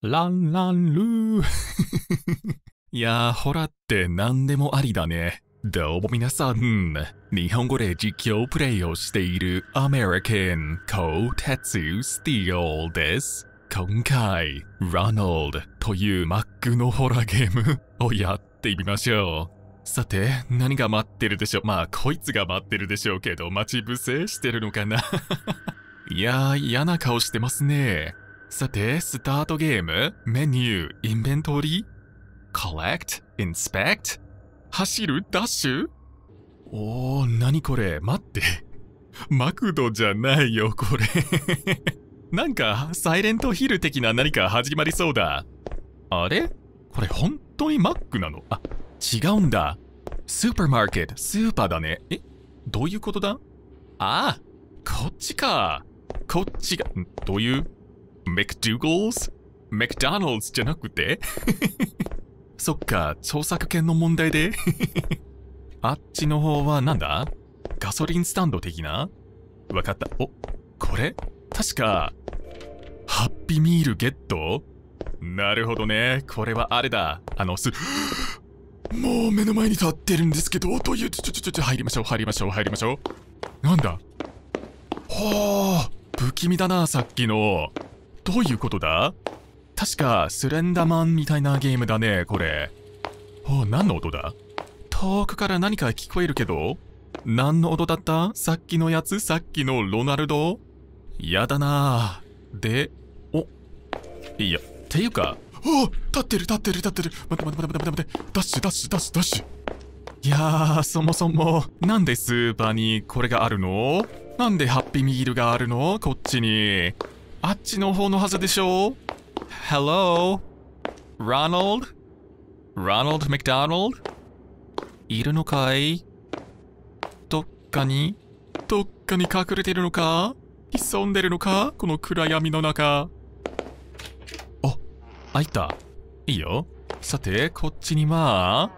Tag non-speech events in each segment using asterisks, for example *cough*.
ランランルー *laughs* いやー、ほらって何でもありだね。どうも皆さん、日本語で実況プレイをしているアメリカン、コーテツースティオーです。今回、ラノルドというマックのホラーゲーム *laughs* をやってみましょう。さて、何が待ってるでしょうまあ、こいつが待ってるでしょうけど、待ち伏せしてるのかな *laughs* いやー、嫌な顔してますね。さて、スタートゲーム、メニュー、インベントリー、collect、inspect、走る、ダッシュおー、なにこれ、待って。*laughs* マクドじゃないよ、これ *laughs* なんか、サイレントヒル的な何か始まりそうだ。あれこれ本当にマックなのあ、違うんだ。スーパーマーケット、スーパーだね。えどういうことだああ、こっちか。こっちが、どういう McDougal's? McDonald's じゃなくて *laughs* そっか、著作権の問題で *laughs* あっちの方はなんだガソリンスタンド的なわかった。お、これ確か、ハッピーミールゲットなるほどね。これはあれだ。あの、す、*gasps* もう目の前に立ってるんですけど、という、ちょちょちょちょ、入りましょう、入りましょう、入りましょう。なんだはあ、不気味だな、さっきの。どういうことだ確かスレンダーマンみたいなゲームだね、これ。お何の音だ遠くから何か聞こえるけど何の音だったさっきのやつさっきのロナルドやだなで、お、いや、ていうか、お立ってる立ってる立ってる待って待って待って待って待ってダッシュダッシュダッシュダッシュいやー、そもそも、なんでスーパーにこれがあるのなんでハッピーミールがあるのこっちに。あっちの方のはずでしょう ?Hello? Ronald? Ronald McDonald? いるのかいどっかにどっかに隠れてるのか潜んでるのかこの暗闇の中。あ、開いた。いいよ。さて、こっちにま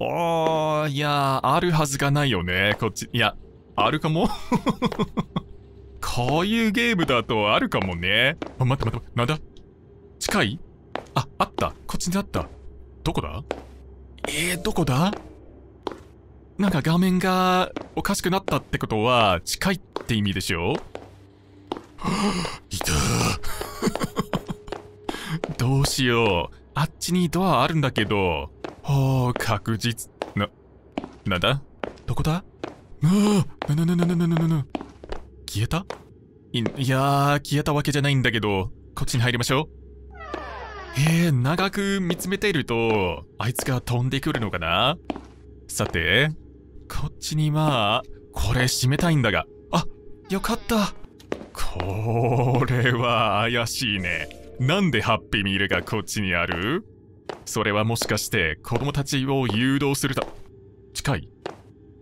あ。おー、いやあるはずがないよね。こっち、いや、あるかも *laughs* こういうゲームだとあるかもね。あ、待って待って、なんだ近いあ、あった。こっちにあった。どこだえー、どこだなんか画面がおかしくなったってことは、近いって意味でしょいた *gasps* *laughs* どうしよう。あっちにドアあるんだけど。ほう、確実。な、なんだどこだなあ、なななななななな消えたいやー、消えたわけじゃないんだけど、こっちに入りましょう。え長く見つめていると、あいつが飛んでくるのかなさて、こっちにまあ、これ閉めたいんだが。あ、よかった。これは怪しいね。なんでハッピーミールがこっちにあるそれはもしかして子供たちを誘導すると。近い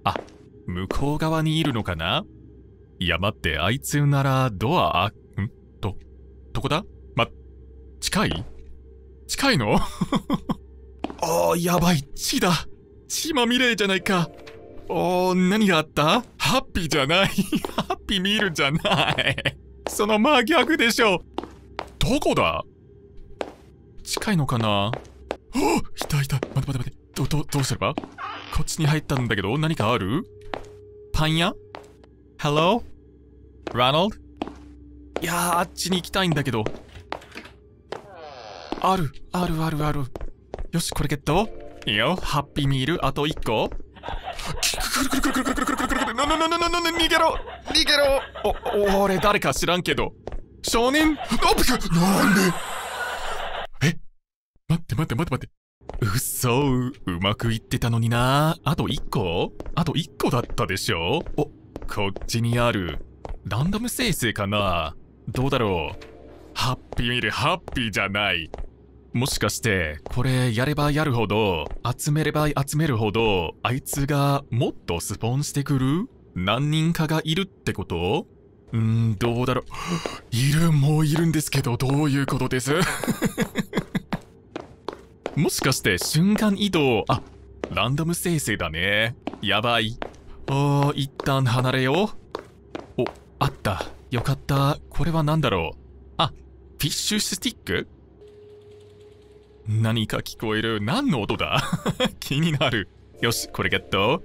あ向こう側にいるのかないや待って、あいつならドア、あ、んと、どこだま、近い近いの *laughs* ああ、やばい、血だ。血まみれじゃないか。おー、何があったハッピーじゃない。ハッピーミールじゃない。その真逆でしょ。どこだ近いのかなおいたいた。待て待て待て。ど、ど、どうすればこっちに入ったんだけど、何かあるパン屋 Hello? Ronald? いやー、あっちに行きたいんだけど。ある、あるあるある。よし、これゲット。いいよ、ハッピーミール、あと1個。くるくるくるくるくるくるくるくるくる。くなくなくな逃げろ逃げろく俺誰か知らんけど。少年オくクくんくえ待って待って待って待って。くっくう、くまくいってたのにな。あと1個あと1個だったでしょお、こっちにあるランダム生成かなどうだろうハッピーいるハッピーじゃないもしかしてこれやればやるほど集めれば集めるほどあいつがもっとスポンしてくる何人かがいるってことうんどうだろう *gasps* いるもういるんですけどどういうことです *laughs* もしかして瞬間移動あランダム生成だねやばいおお一旦離れよう。お、あった。よかった。これは何だろう。あ、フィッシュスティック何か聞こえる。何の音だ *laughs* 気になる。よし、これゲット。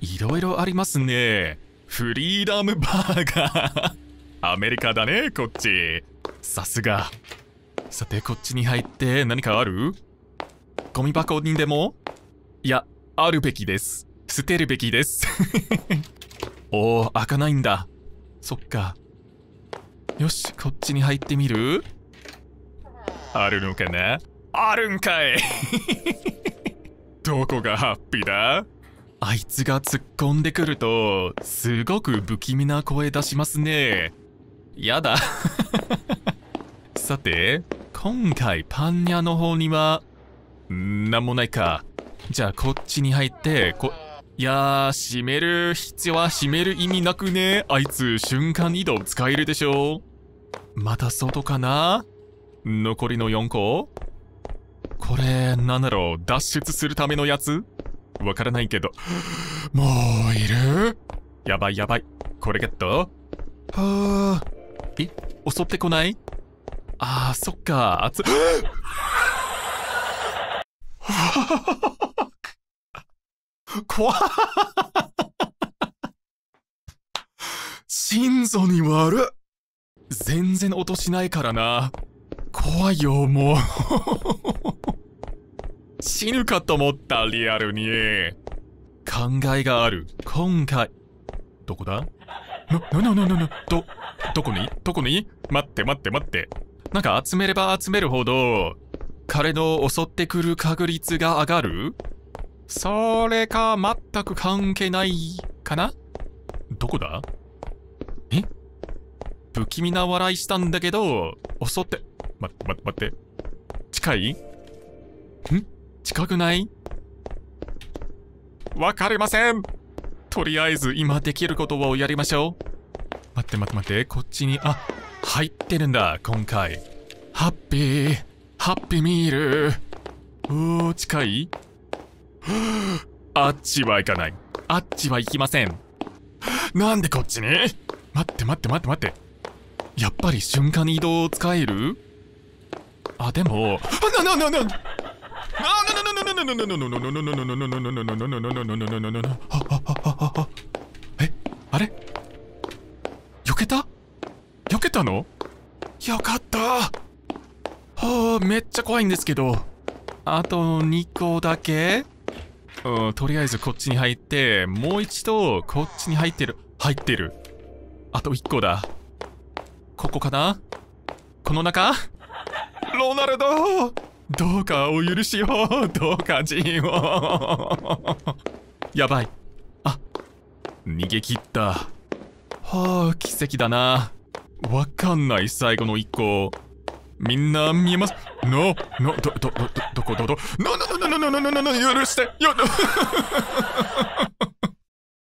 いろいろありますね。フリーダムバーガー *laughs* アメリカだね、こっち。さすが。さて、こっちに入って何かあるゴミ箱にでもいや、あるべきです。捨てるべきです *laughs* おお開かないんだそっかよしこっちに入ってみるあるのかなあるんかい *laughs* どこがハッピーだあいつが突っ込んでくるとすごく不気味な声出しますねやだ *laughs* さて今回パン屋の方にはんなんもないかじゃあこっちに入ってこいやー、閉める必要は閉める意味なくね。あいつ、瞬間移動使えるでしょ。また外かな残りの4個これ、なんだろう、脱出するためのやつわからないけど。もういるやばいやばい。これゲットはあ。え襲ってこないあー、そっか、熱はははは。怖心臓に悪全然音しないからな。怖いよ、もう死ぬかと思った、リアルに。考えがある。今回。どこだな、な、な、な、な、ど、どこにどこに待って待って待って。なんか集めれば集めるほど、彼の襲ってくる確率が上がるそれか、全く関係ないかなどこだえ不気味な笑いしたんだけど、襲って、待って待って待って。近いん近くないわかりませんとりあえず今できることをやりましょう。待って待って待って、こっちに、あ、入ってるんだ、今回。ハッピー、ハッピーミール。うー、近いあっちは行かない。あっちは行きません。なんでこっちに待って待って待って待って。やっぱり瞬間移動を使えるあ、でも、あ、な、な、な、な、えあれ避けた避けたのな、かったはあめっちゃ怖いんですけどあと2個だけうん、とりあえずこっちに入って、もう一度、こっちに入ってる。入ってる。あと1個だ。ここかなこの中ロナルドどうかお許しをどうかジンをやばい。あ、逃げ切った。はあ、奇跡だな。わかんない、最後の1個。みんな見えますの、の、ど、ど、ど、どこ、ど、ど、の、の、の、の、の、の、の、の、の、許して、よ、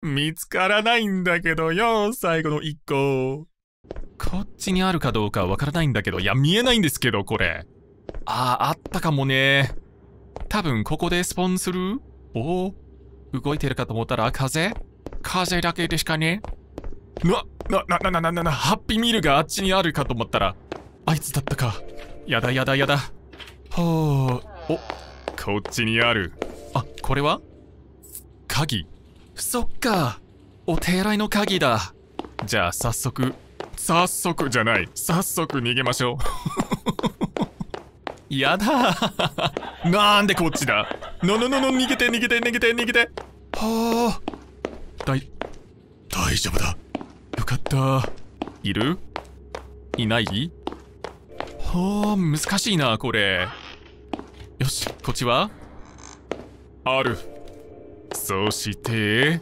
見つからないんだけどよ、最後の一個。こっちにあるかどうかわからないんだけど、いや、見えないんですけど、これ。ああ、あったかもね。多分、ここでスポーンするおお、動いてるかと思ったら、風風だけでしかね。うわ、な、な、な、な、な、な、ハッピーミルがあっちにあるかと思ったら、あいつだったか。やだやだやだ。はあおこっちにあるあこれは鍵そっかお手洗いの鍵だじゃあ早速早速じゃない早速逃げましょう *laughs* やだ *laughs* なんでこっちだのののの逃げて逃げて逃げて逃げてはあだい大丈夫だよかったいるいないはあ難しいなこれ土地はあるそして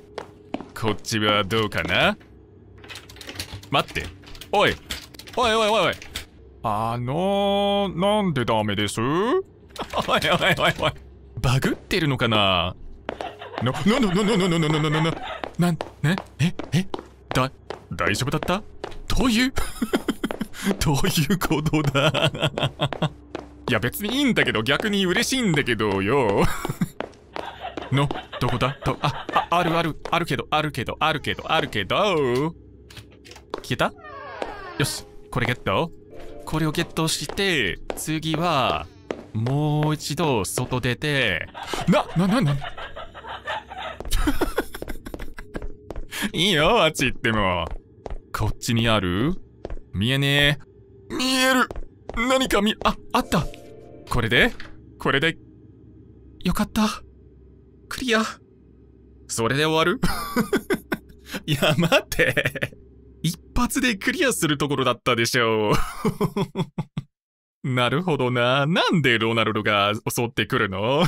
こっちはどうかな待っておいおいおいおいおいあのー、なんでダメです *laughs* おいおいおいおいバグってるのかなな、な、な、な、な、な、な、な、な、な、な、な、ね、え、え、だ、大丈夫だったどういう *laughs* どういうことだいや別にいいんだけど、逆に嬉しいんだけどよ。*laughs* の、どこだと、あ、あ、あるある、あるけど、あるけど、あるけど、あるけど。消えたよし、これゲットこれをゲットして、次は、もう一度外出て、な、な、な、な、*laughs* いいよ、あっち行っても。こっちにある見えねえ。神々、あ、あった。これでこれで、よかった。クリア。それで終わる *laughs* いや、待って。一発でクリアするところだったでしょう。*laughs* なるほどな。なんでロナルドが襲ってくるの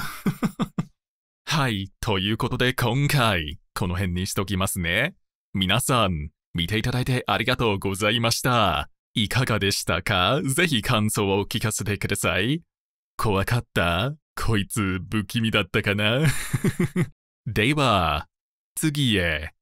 *laughs* はい。ということで今回、この辺にしときますね。皆さん、見ていただいてありがとうございました。いかがでしたかぜひ感想を聞かせてください。怖かったこいつ不気味だったかな *laughs* では、次へ。